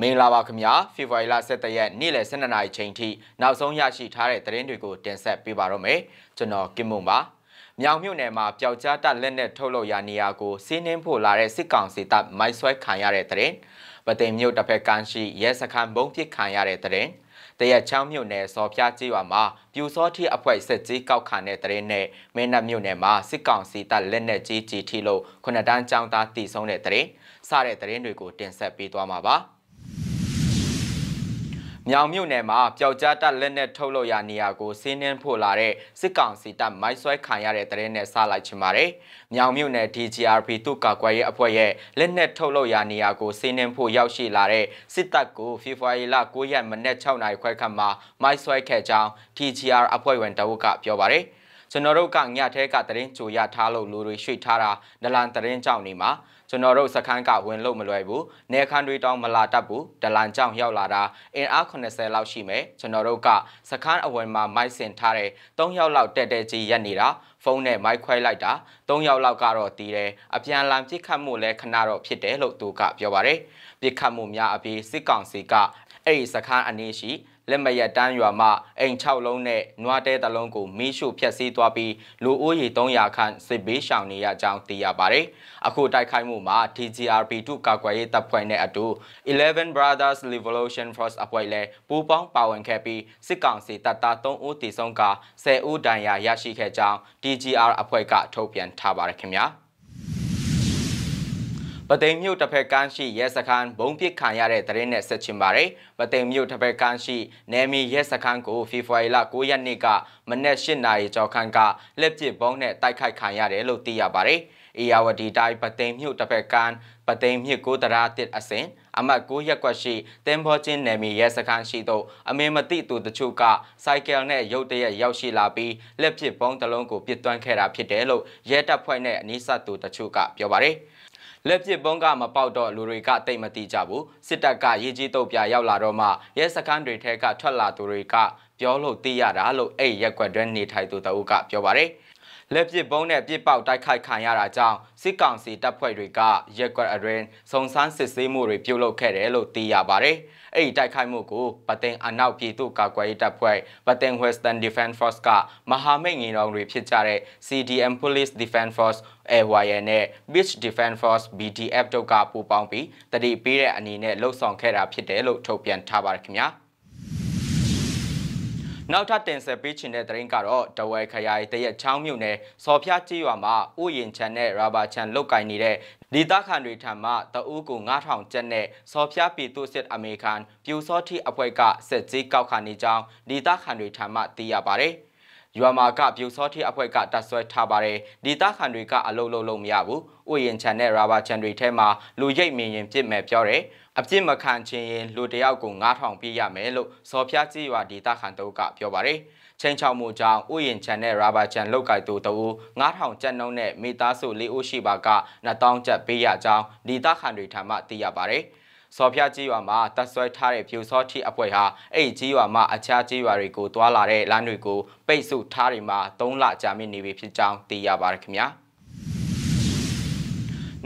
မင်္ဂလာပါခင်ဗျာဖေဖော်ဝါရီလ17ရက်နေ့လယ်12နာရီချိန်ထိနောက်ဆုံးရရှိထားတဲ့သတင်းတွေကိုတင်ဆက်ပေးပါတော့မယ်ကျွန်တော်ကင်မွန်ပါမြောင်မြို့နယ်မှာပျောက်ကြားတပ်လက်နက်ထုတ်လုပ်ရာနေရာကိုစီးနှင်းဖို့လာတဲ့စစ်ကောင်စီတပ်မိုက်ဆွဲခံရတဲ့တဲ့ပသိမ်မြို့တစ်ဖက်ကမ်းရှိရဲစခန်းဘုံပစ်ခံရတဲ့တဲ့တရက်ချောင်းမြို့နယ်စော်ဖျားကျေးရွာမှာပြူစောထိအဖွဲ့စစ်ကြီးကောက်ခံတဲ့တဲ့နဲ့မင်းနတ်မြို့နယ်မှာစစ်ကောင်စီတပ်လက်နက်ကြီးကြီးထိလို့ခုနှစ်တန်းចောင်းသားတည်ဆုံးတဲ့တဲ့စတဲ့တဲ့တွေကိုတင်ဆက်ပေးသွားမှာပါ။မြောင်မြို့နယ်မှာပျောက်ကြားတပ်လက်နက်ထုတ်လုပ်ရာနေရာကိုဆင်းနှင်းဖို့လာတဲ့စစ်ကောင်စီတပ်မိုက်ဆွဲခံရတဲ့တရင်နဲ့ဆလိုက်ချင်ပါတယ်။မြောင်မြို့နယ် DGRP တုကာကွယ်ရေးအဖွဲ့ရဲ့လက်နက်ထုတ်လုပ်ရာနေရာကိုဆင်းနှင်းဖို့ရောက်ရှိလာတဲ့စစ်တပ်ကိုဖေဖော်ဝါရီလ9ရက်မနက်6နာရီခွဲခန့်မှာမိုက်ဆွဲခဲ့ကြောင်း DGR အဖွဲ့ဝင်တအုပ်ကပြောပါတယ်။ကျွန်တော်တို့ကညထဲကတရင်ကြိုရထားလို့လူတွေရွှေ့ထားတာဒလန်တရင်ကြောင့်နေမှာကျွန်တော်တို့စခန်းကဝင်လို့မလွယ်ဘူးနေခန်းတွေတောင်မလာတတ်ဘူးဒလန်ကြောင့်ရောက်လာတာအင်အား80လောက်ရှိမယ်ကျွန်တော်တို့ကစခန်းအဝင်မှာမိုက်ဆင်ထားတဲ့3ယောက်လောက်တက်တက်ကြီးရက်နေတာဖုန်းနဲ့မိုက်ခွဲလိုက်တာ3ယောက်လောက်ကတော့တီးတယ်အပြန်လန်ပြစ်ခတ်မှုလည်းခဏတော့ဖြစ်တယ်လို့သူကပြောပါတယ်ပြစ်ခတ်မှုများအပြင်စစ်ကောင်စီကအဲ့ဒီစခန်းအနည်းရှိလက်မရတန်းရွာမှအိမ်6လုံးနဲ့နွားတဲတလုံးကိုမီးရှို့ဖျက်ဆီးသွားပြီးလူဦးရေ300ခန့်စစ်ဘေးရှောင်နေရကြောင်းသိရပါတယ်။အခုတိုက်ခိုက်မှုမှာ DGRP2 ကာကွယ်ရေးတပ်ဖွဲ့နဲ့အတူ11 Brothers Revolution Force အဖွဲ့လည်းပူးပေါင်းပါဝင်ခဲ့ပြီးစစ်ကောင်စီတပ်သား3ဦးတေဆုံးက10ဦးဒဏ်ရာရရှိခဲ့ကြောင်း DGR အဖွဲ့ကထုတ်ပြန်ထားပါတယ်ခင်ဗျာ။ပသိမ်မြို့တစ်ဖက်ကမ်းရှိရဲစခန်းဘုံပစ်ခံရတဲ့တရင်နဲ့ဆက်ချင်ပါတယ်။ပသိမ်မြို့တစ်ဖက်ကမ်းရှိနယ်မီရဲစခန်းကိုဖေဖော်ဝါရီလ9ရက်နေ့ကမနက်၈နာရီကျော်ခန့်ကလက်ပစ်ဘုံနဲ့တိုက်ခိုက်ခံရတယ်လို့သိရပါတယ်။အေယာဝတီတိုင်းပသိမ်မြို့တစ်ဖက်ကမ်းပသိမ်မြို့ကိုတရာတစ်အစဉ်အမတ်9ရက်ကွက်ရှိတင်ဘောချင်းနယ်မီရဲစခန်းရှိသို့အမင်မတိသူတချို့ကစိုက်ကယ်နဲ့ရုတ်တရက်ရောက်ရှိလာပြီးလက်ပစ်ဘုံတစ်လုံးကိုပစ်သွမ်းခဲ့တာဖြစ်တယ်လို့ရဲတပ်ဖွဲ့နဲ့အနီးစပ်သူတချို့ကပြောပါတယ်။လက်ပစ်ပုံးကမပေါက်တော့လူတွေကတိတ်မတိကြဘူးစစ်တပ်ကရေးကြီးတုပ်ပြရောက်လာတော့မှရဲစခန်းတွေထဲကထွက်လာသူတွေကပြောလို့သိရတာလို့အဲ့ရက်ွက်တွဲနေထိုင်သူတအုပ်ကပြောပါတယ်။လက်ပစ်ပုံးနဲ့ပစ်ပေါက်တိုက်ခိုက်ခံရတာကြောင့်စစ်ကောင်စီတပ်ဖွဲ့တွေကရက်ကွက်အရင်းစုံစမ်းစစ်ဆေးမှုတွေပြုလုပ်ခဲ့တယ်လို့သိရပါတယ်။အဲ့ဒီတိုက်ခိုက်မှုကိုပတင်အနောက်ပြည်သူ့ကာကွယ်ရေးတပ်ဖွဲ့ပတင် Western Defense Force ကမဟာမိတ်ငင်တော်တွေဖြစ်ကြတဲ့ CDM Police Defense Force AYA နဲ့ Beach Defense Force BDF တို့ကပူးပေါင်းပြီးတတိပေးတဲ့အနေနဲ့လှုပ်ဆောင်ခဲ့တာဖြစ်တယ်လို့ထုတ်ပြန်ထားပါတယ်ခင်ဗျာ။နောက်ထပ်တင်ဆက်ပေးချင်တဲ့သတင်းကတော့တဝဲခရိုင်တရက်ချောင်းမြို့နယ်စော်ဖျားကျေးရွာမှာဥယျင်ခြံနဲ့ရာဘာခြံလုတ်ကင်နေတဲ့ဒေသခံတွေထံမှတအူးကို9000ကျပ်နဲ့စော်ဖျားပြည်သူစစ်အမေရိကန်ပြူစောတိအဖွဲ့ကစစ်ကြီးကောက်ခံနေကြောင်းဒေသခံတွေထံမှသိရပါတယ်။ရွာမှာကပြူစောထီအဖွဲ့ကတတ်ဆွဲထားပါတယ်ဒေသခံတွေကအလုပ်လုပ်လို့မရဘူးဥယျာဉ်ခြံနဲ့ရာဘာခြံတွေထဲမှာလူရိပ်မြင်ရင်ပြစ်မယ်ပြောတယ်အပြစ်မခံချင်ရင်လူတယောက်ကို9000ပေးရမယ်လို့စော်ဖျားကြီးရွာဒေသခံတို့ကပြောပါတယ်ချင်းချောက်မှုကြောင့်ဥယျာဉ်ခြံနဲ့ရာဘာခြံလောက်ကိုက်သူတဦး9000ကျပ်နှုန်းနဲ့မိသားစု၄ဦးရှိပါက1000ကျပ်ပေးရကြောင်းဒေသခံတွေထံမှသိရပါတယ်။စော်ဖျားကြီးရွာမှာတပ်ဆွဲထားတဲ့ဖြူစောထီအဖွဲ့ဟာအဲ့ဒီကြီးရွာမှာအခြားကြီးရွာတွေကိုတွာလာတဲ့လမ်းတွေကိုပိတ်ဆို့ထားတယ်မှာ3လကြာမြင့်နေပြီဖြစ်ကြောင်းသိရပါတယ်ခင်ဗျာ။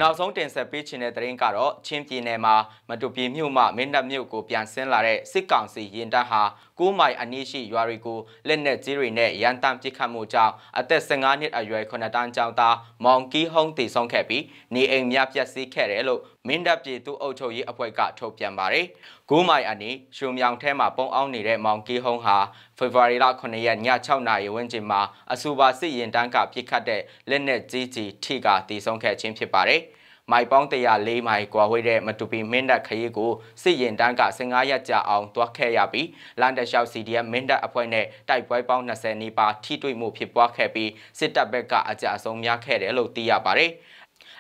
နောက်ဆုံးတင်ဆက်ပေးခြင်းတဲ့သတင်းကတော့ချင်းပြည်နယ်မှာမတူပြည်မြို့မှမင်းတပ်မြို့ကိုပြန်ဆင်းလာတဲ့စစ်ကောင်စီရင်တပ်ဟာ9မိုင်အနီးရှိရွာတွေကိုလက်နက်ကြီးတွေနဲ့ရန်တမ်းပစ်ခတ်မှုကြောင့်အသက်15နှစ်အရွယ်ခုနှစ်တန်းကျောင်းသားမောင်ကီးဟုံးတည်ဆုံးခဲ့ပြီးနေအိမ်များပျက်စီးခဲ့တယ်လို့မင်းတပ်ပြည်သူ့အုပ်ချုပ်ရေးအဖွဲ့ကထုတ်ပြန်ပါတယ်။9မိုင်အနီးရှုံမြောင်ထဲမှာပုံအောင်နေတဲ့မောင်ကီးဟုံးဟာဖေဖော်ဝါရီလ9ရက်ည6နာရီဝန်းကျင်မှာအဆိုပါစစ်ရင်တန်းကပစ်ခတ်တဲ့လက်နက်ကြီးကြီးထိကတည်ဆုံးခဲ့ခြင်းဖြစ်ပါတယ်။မိုင်ပေါင်း104မိုင်ကွာဝေးတဲ့မတူပီမင်းတပ်ခရီးကိုစစ်ရင်တန်းက15ရက်ကြာအောင်သွားခဲ့ရပြီးလန်ဒရှောက် CDF မင်းတပ်အဖွဲ့နဲ့တိုက်ပွဲပေါင်း20နီးပါးထိတွေ့မှုဖြစ်ပွားခဲ့ပြီးစစ်တပ်ဘက်ကအကြအဆုံးများခဲ့တယ်လို့သိရပါတယ်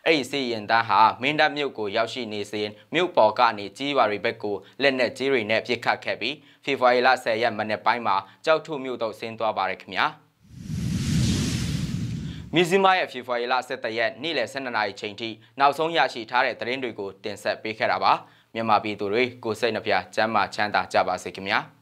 အဲ့ဒီစီရင်သားဟာမင်းတပ်မြို့ကိုရောက်ရှိနေစဉ်မြို့ပေါ်ကနေကြီးပါရီဘက်ကိုလက်နက်ကြီးတွေနဲ့ပစ်ခတ်ခဲ့ပြီးဖေဖော်ဝါရီလ10ရက်မနေ့ပိုင်းမှာကြောက်ထုမြို့သို့ဆင်းသွားပါတယ်ခင်ဗျာ။မီဇီမာရဲ့ဖေဖော်ဝါရီလ17ရက်နေ့လယ်12နာရီချိန်ထိနောက်ဆုံးရရှိထားတဲ့သတင်းတွေကိုတင်ဆက်ပေးခဲ့တာပါမြန်မာပြည်သူတွေကိုစိတ်နှပြစမ်းမချမ်းသာကြပါစေခင်ဗျာ။